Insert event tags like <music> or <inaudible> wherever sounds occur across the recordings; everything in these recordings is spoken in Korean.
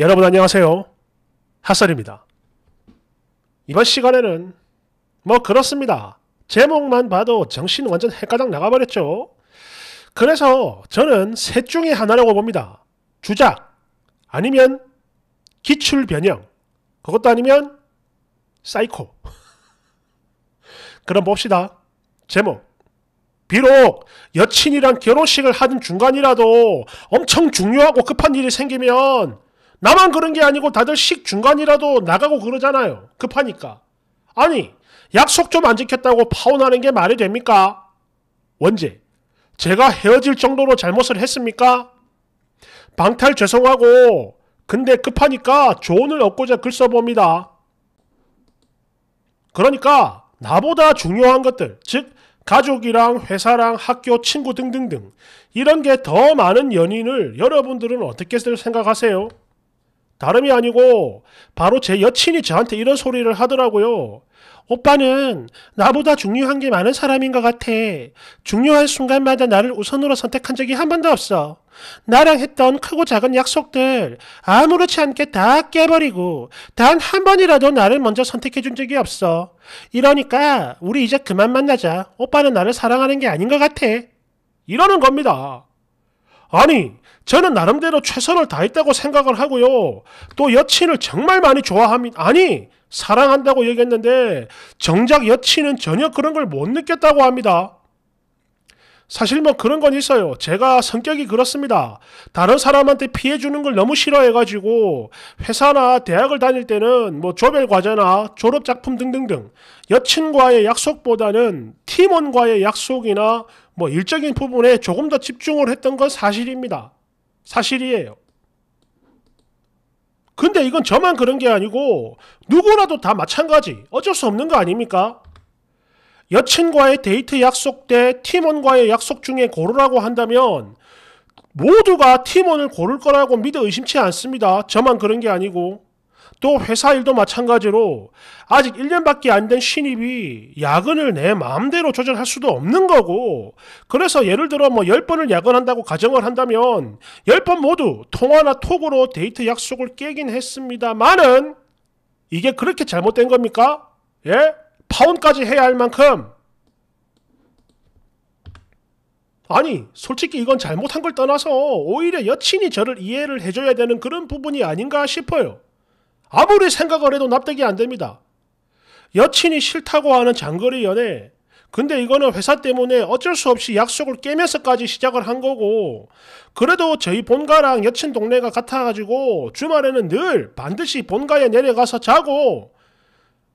여러분 안녕하세요. 핫설입니다. 이번 시간에는 뭐 그렇습니다. 제목만 봐도 정신 완전 헷가닥 나가버렸죠. 그래서 저는 셋 중에 하나라고 봅니다. 주작 아니면 기출 변형 그것도 아니면 사이코 그럼 봅시다. 제목 비록 여친이랑 결혼식을 하든 중간이라도 엄청 중요하고 급한 일이 생기면 나만 그런 게 아니고 다들 식 중간이라도 나가고 그러잖아요. 급하니까. 아니, 약속 좀 안 지켰다고 파혼하는 게 말이 됩니까? 원제, 제가 헤어질 정도로 잘못을 했습니까? 방탈 죄송하고, 근데 급하니까 조언을 얻고자 글 써봅니다. 그러니까 나보다 중요한 것들, 즉 가족이랑 회사랑 학교, 친구 등등등 이런 게 더 많은 연인을 여러분들은 어떻게 생각하세요? 다름이 아니고 바로 제 여친이 저한테 이런 소리를 하더라고요. 오빠는 나보다 중요한 게 많은 사람인 것 같아. 중요한 순간마다 나를 우선으로 선택한 적이 한 번도 없어. 나랑 했던 크고 작은 약속들 아무렇지 않게 다 깨버리고 단 한 번이라도 나를 먼저 선택해 준 적이 없어. 이러니까 우리 이제 그만 만나자. 오빠는 나를 사랑하는 게 아닌 것 같아. 이러는 겁니다. 아니, 저는 나름대로 최선을 다했다고 생각을 하고요. 또 여친을 정말 많이 좋아합니다. 아니, 사랑한다고 얘기했는데 정작 여친은 전혀 그런 걸 못 느꼈다고 합니다. 사실 뭐 그런 건 있어요. 제가 성격이 그렇습니다. 다른 사람한테 피해 주는 걸 너무 싫어해가지고 회사나 대학을 다닐 때는 뭐 조별 과제나 졸업 작품 등등등 여친과의 약속보다는 팀원과의 약속이나 뭐 일적인 부분에 조금 더 집중을 했던 건 사실입니다. 사실이에요. 근데 이건 저만 그런 게 아니고 누구라도 다 마찬가지. 어쩔 수 없는 거 아닙니까? 여친과의 데이트 약속 때 팀원과의 약속 중에 고르라고 한다면 모두가 팀원을 고를 거라고 믿어 의심치 않습니다. 저만 그런 게 아니고. 또 회사 일도 마찬가지로 아직 1년밖에 안 된 신입이 야근을 내 마음대로 조절할 수도 없는 거고 그래서 예를 들어 뭐 10번을 야근한다고 가정을 한다면 10번 모두 통화나 톡으로 데이트 약속을 깨긴 했습니다만은 이게 그렇게 잘못된 겁니까? 예? 파혼까지 해야 할 만큼 아니, 솔직히 이건 잘못한 걸 떠나서 오히려 여친이 저를 이해를 해줘야 되는 그런 부분이 아닌가 싶어요. 아무리 생각을 해도 납득이 안 됩니다. 여친이 싫다고 하는 장거리 연애. 근데 이거는 회사 때문에 어쩔 수 없이 약속을 깨면서까지 시작을 한 거고, 그래도 저희 본가랑 여친 동네가 같아가지고 주말에는 늘 반드시 본가에 내려가서 자고,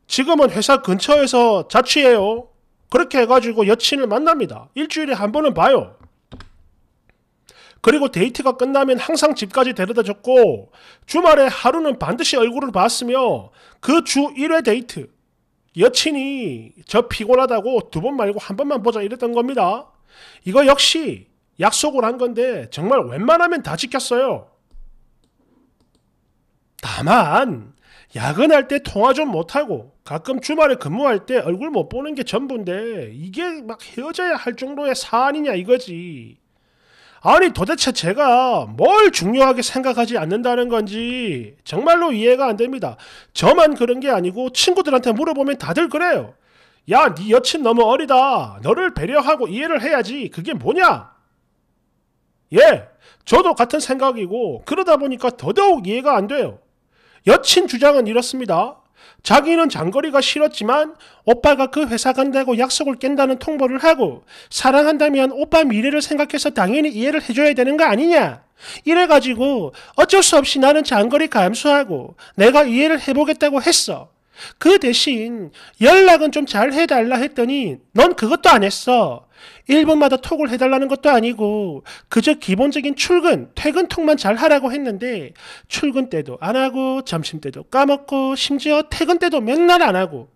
지금은 회사 근처에서 자취해요. 그렇게 해가지고 여친을 만납니다. 일주일에 한 번은 봐요. 그리고 데이트가 끝나면 항상 집까지 데려다 줬고 주말에 하루는 반드시 얼굴을 봤으며 그 주 1회 데이트 여친이 저 피곤하다고 두 번 말고 한 번만 보자 이랬던 겁니다. 이거 역시 약속을 한 건데 정말 웬만하면 다 지켰어요. 다만 야근할 때 통화 좀 못하고 가끔 주말에 근무할 때 얼굴 못 보는 게 전부인데 이게 막 헤어져야 할 정도의 사안이냐 이거지. 아니 도대체 제가 뭘 중요하게 생각하지 않는다는 건지 정말로 이해가 안 됩니다. 저만 그런 게 아니고 친구들한테 물어보면 다들 그래요. 야, 네 여친 너무 어리다. 너를 배려하고 이해를 해야지. 그게 뭐냐? 예, 저도 같은 생각이고 그러다 보니까 더더욱 이해가 안 돼요. 여친 주장은 이렇습니다. 자기는 장거리가 싫었지만 오빠가 그 회사 간다고 약속을 깬다는 통보를 하고 사랑한다면 오빠 미래를 생각해서 당연히 이해를 해줘야 되는 거 아니냐? 이래가지고 어쩔 수 없이 나는 장거리 감수하고 내가 이해를 해보겠다고 했어. 그 대신 연락은 좀 잘 해달라 했더니 넌 그것도 안 했어. 1분마다 톡을 해달라는 것도 아니고 그저 기본적인 출근, 퇴근 톡만 잘 하라고 했는데 출근 때도 안 하고 점심 때도 까먹고 심지어 퇴근 때도 맨날 안 하고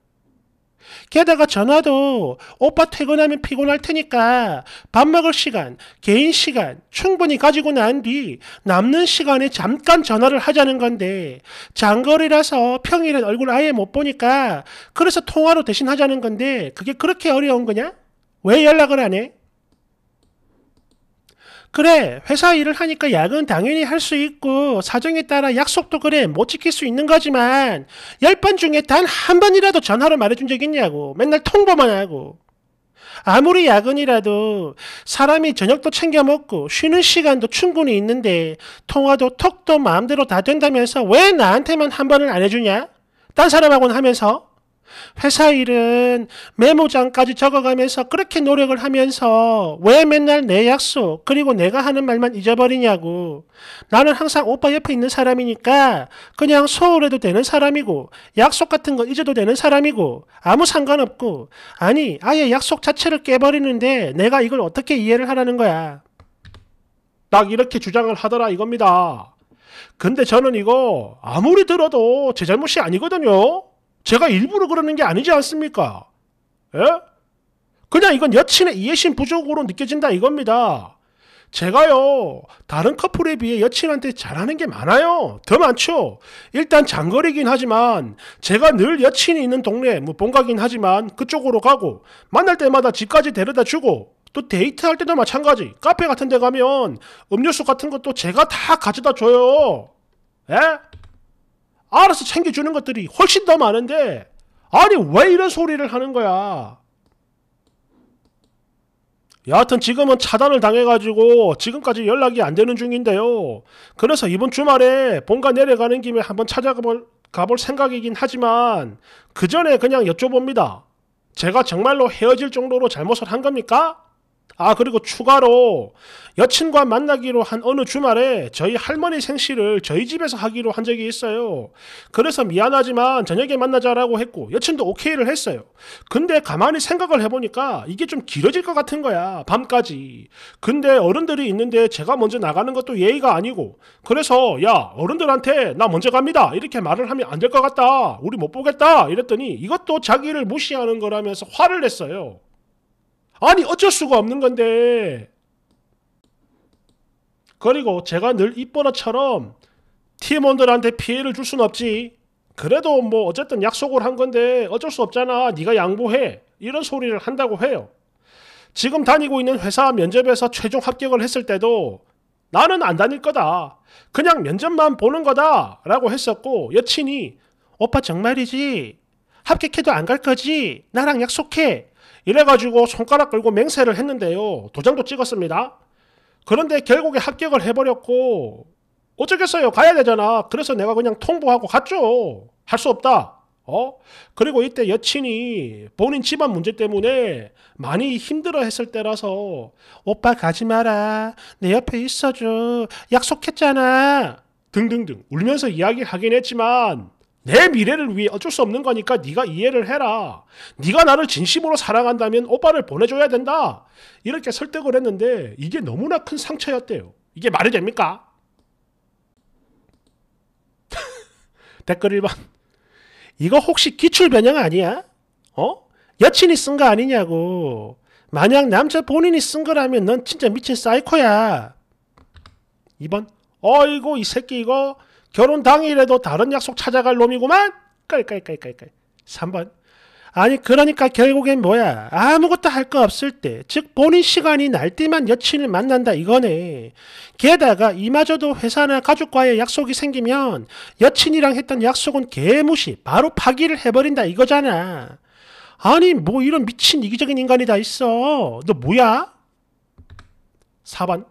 게다가 전화도 오빠 퇴근하면 피곤할 테니까 밥 먹을 시간, 개인 시간 충분히 가지고 난 뒤 남는 시간에 잠깐 전화를 하자는 건데 장거리라서 평일엔 얼굴 아예 못 보니까 그래서 통화로 대신 하자는 건데 그게 그렇게 어려운 거냐? 왜 연락을 안 해? 그래, 회사 일을 하니까 야근 당연히 할 수 있고, 사정에 따라 약속도 그래, 못 지킬 수 있는 거지만, 열 번 중에 단 한 번이라도 전화로 말해준 적 있냐고. 맨날 통보만 하고. 아무리 야근이라도 사람이 저녁도 챙겨 먹고 쉬는 시간도 충분히 있는데 통화도 턱도 마음대로 다 된다면서 왜 나한테만 한 번을 안 해주냐? 딴 사람하고는 하면서 회사 일은 메모장까지 적어가면서 그렇게 노력을 하면서 왜 맨날 내 약속 그리고 내가 하는 말만 잊어버리냐고. 나는 항상 오빠 옆에 있는 사람이니까 그냥 소홀해도 되는 사람이고 약속 같은 거 잊어도 되는 사람이고 아무 상관없고 아니 아예 약속 자체를 깨버리는데 내가 이걸 어떻게 이해를 하라는 거야. 딱 이렇게 주장을 하더라 이겁니다. 근데 저는 이거 아무리 들어도 제 잘못이 아니거든요. 제가 일부러 그러는 게 아니지 않습니까? 예? 그냥 이건 여친의 이해심 부족으로 느껴진다 이겁니다. 제가요, 다른 커플에 비해 여친한테 잘하는 게 많아요. 더 많죠? 일단 장거리긴 하지만, 제가 늘 여친이 있는 동네, 뭐 본가긴 하지만, 그쪽으로 가고, 만날 때마다 집까지 데려다 주고, 또 데이트할 때도 마찬가지. 카페 같은 데 가면 음료수 같은 것도 제가 다 가져다 줘요. 예? 알아서 챙겨주는 것들이 훨씬 더 많은데 아니 왜 이런 소리를 하는 거야 여하튼 지금은 차단을 당해가지고 지금까지 연락이 안 되는 중인데요 그래서 이번 주말에 본가 내려가는 김에 한번 찾아가볼 가볼 생각이긴 하지만 그 전에 그냥 여쭤봅니다 제가 정말로 헤어질 정도로 잘못을 한 겁니까? 아 그리고 추가로 여친과 만나기로 한 어느 주말에 저희 할머니 생시를 저희 집에서 하기로 한 적이 있어요. 그래서 미안하지만 저녁에 만나자라고 했고 여친도 오케이를 했어요. 근데 가만히 생각을 해보니까 이게 좀 길어질 것 같은 거야. 밤까지. 근데 어른들이 있는데 제가 먼저 나가는 것도 예의가 아니고 그래서 야 어른들한테 나 먼저 갑니다 이렇게 말을 하면 안 될 것 같다. 우리 못 보겠다 이랬더니 이것도 자기를 무시하는 거라면서 화를 냈어요. 아니 어쩔 수가 없는 건데 그리고 제가 늘이뻐릇처럼 팀원들한테 피해를 줄 순 없지 그래도 뭐 어쨌든 약속을 한 건데 어쩔 수 없잖아 네가 양보해 이런 소리를 한다고 해요 지금 다니고 있는 회사 면접에서 최종 합격을 했을 때도 나는 안 다닐 거다 그냥 면접만 보는 거다 라고 했었고 여친이 오빠 정말이지 합격해도 안 갈 거지 나랑 약속해 이래가지고 손가락 끌고 맹세를 했는데요. 도장도 찍었습니다. 그런데 결국에 합격을 해버렸고 어쩌겠어요. 가야 되잖아. 그래서 내가 그냥 통보하고 갔죠. 할 수 없다. 어? 그리고 이때 여친이 본인 집안 문제 때문에 많이 힘들어 했을 때라서 오빠 가지 마라. 내 옆에 있어줘. 약속했잖아. 등등등 울면서 이야기를 하긴 했지만 내 미래를 위해 어쩔 수 없는 거니까 네가 이해를 해라. 네가 나를 진심으로 사랑한다면 오빠를 보내줘야 된다. 이렇게 설득을 했는데 이게 너무나 큰 상처였대요. 이게 말이 됩니까? <laughs> 댓글 1번 이거 혹시 기출 변형 아니야? 어? 여친이 쓴 거 아니냐고. 만약 남자 본인이 쓴 거라면 넌 진짜 미친 사이코야. 2번 어이고 이 새끼 이거 결혼 당일에도 다른 약속 찾아갈 놈이구만. 깔깔깔깔깔. 3번. 아니 그러니까 결국엔 뭐야 아무것도 할 거 없을 때즉 본인 시간이 날 때만 여친을 만난다 이거네 게다가 이마저도 회사나 가족과의 약속이 생기면 여친이랑 했던 약속은 개무시 바로 파기를 해버린다 이거잖아 아니 뭐 이런 미친 이기적인 인간이 다 있어 너 뭐야 4번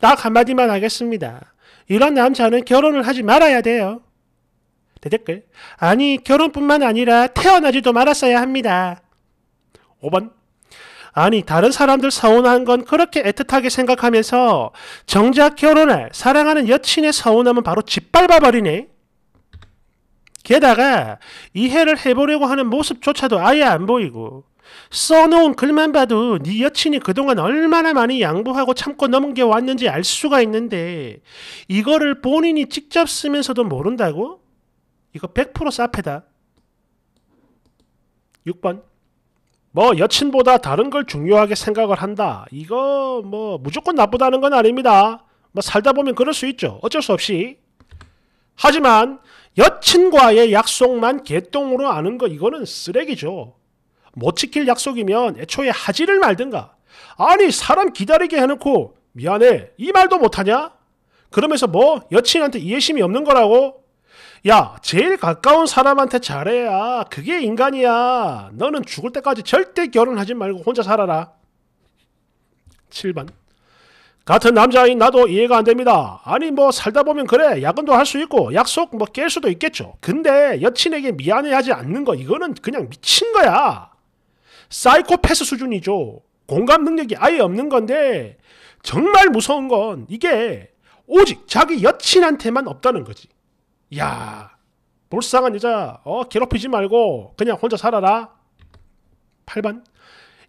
딱 한마디만 하겠습니다 이런 남자는 결혼을 하지 말아야 돼요. 대댓글. 아니, 결혼뿐만 아니라 태어나지도 말았어야 합니다. 5번. 아니, 다른 사람들 서운한 건 그렇게 애틋하게 생각하면서 정작 결혼할 사랑하는 여친의 서운함은 바로 짓밟아버리네. 게다가 이해를 해보려고 하는 모습조차도 아예 안 보이고 써놓은 글만 봐도 네 여친이 그동안 얼마나 많이 양보하고 참고 넘겨왔는지 알 수가 있는데 이거를 본인이 직접 쓰면서도 모른다고? 이거 100%사패다 6번 뭐 여친보다 다른 걸 중요하게 생각을 한다. 이거 뭐 무조건 나쁘다는 건 아닙니다. 뭐 살다 보면 그럴 수 있죠. 어쩔 수 없이. 하지만 여친과의 약속만 개똥으로 아는 거 이거는 쓰레기죠. 못 지킬 약속이면 애초에 하지를 말든가. 아니, 사람 기다리게 해놓고, 미안해. 이 말도 못하냐? 그러면서 뭐, 여친한테 이해심이 없는 거라고? 야, 제일 가까운 사람한테 잘해야 그게 인간이야. 너는 죽을 때까지 절대 결혼하지 말고 혼자 살아라. 7번. 같은 남자인 나도 이해가 안 됩니다. 아니 뭐 살다 보면 그래 야근도 할 수 있고 약속 뭐 깰 수도 있겠죠. 근데 여친에게 미안해하지 않는 거 이거는 그냥 미친 거야. 사이코패스 수준이죠. 공감 능력이 아예 없는 건데 정말 무서운 건 이게 오직 자기 여친한테만 없다는 거지. 야 불쌍한 여자 어 괴롭히지 말고 그냥 혼자 살아라. 8번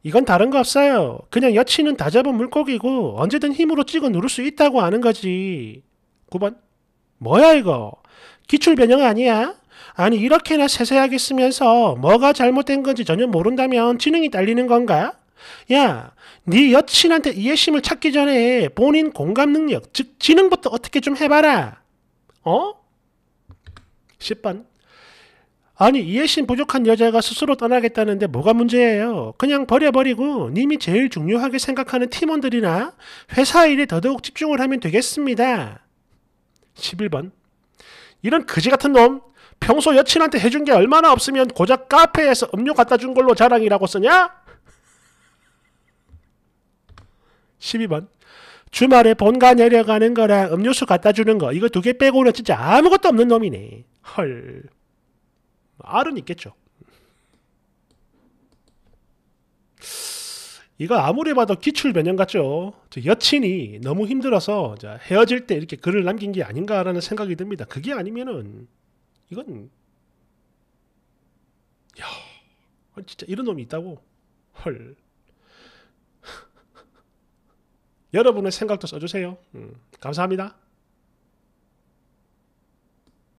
이건 다른 거 없어요. 그냥 여친은 다 잡은 물고기고 언제든 힘으로 찍어 누를 수 있다고 하는 거지. 9번 뭐야 이거 기출 변형 아니야? 아니 이렇게나 세세하게 쓰면서 뭐가 잘못된 건지 전혀 모른다면 지능이 딸리는 건가? 야, 네 여친한테 이해심을 찾기 전에 본인 공감 능력, 즉 지능부터 어떻게 좀 해봐라. 어? 10번. 아니 이해심 부족한 여자가 스스로 떠나겠다는데 뭐가 문제예요? 그냥 버려버리고 님이 제일 중요하게 생각하는 팀원들이나 회사 일에 더더욱 집중을 하면 되겠습니다. 11번. 이런 거지 같은 놈 평소 여친한테 해준 게 얼마나 없으면 고작 카페에서 음료 갖다 준 걸로 자랑이라고 쓰냐? 12번 주말에 본가 내려가는 거랑 음료수 갖다 주는 거 이거 두 개 빼고는 진짜 아무것도 없는 놈이네 헐 알은 있겠죠 이거 아무리 봐도 기출 변형 같죠. 여친이 너무 힘들어서 헤어질 때 이렇게 글을 남긴 게 아닌가라는 생각이 듭니다. 그게 아니면은 이건 야 진짜 이런 놈이 있다고 헐. <laughs> 여러분의 생각도 써주세요. 음, 감사합니다.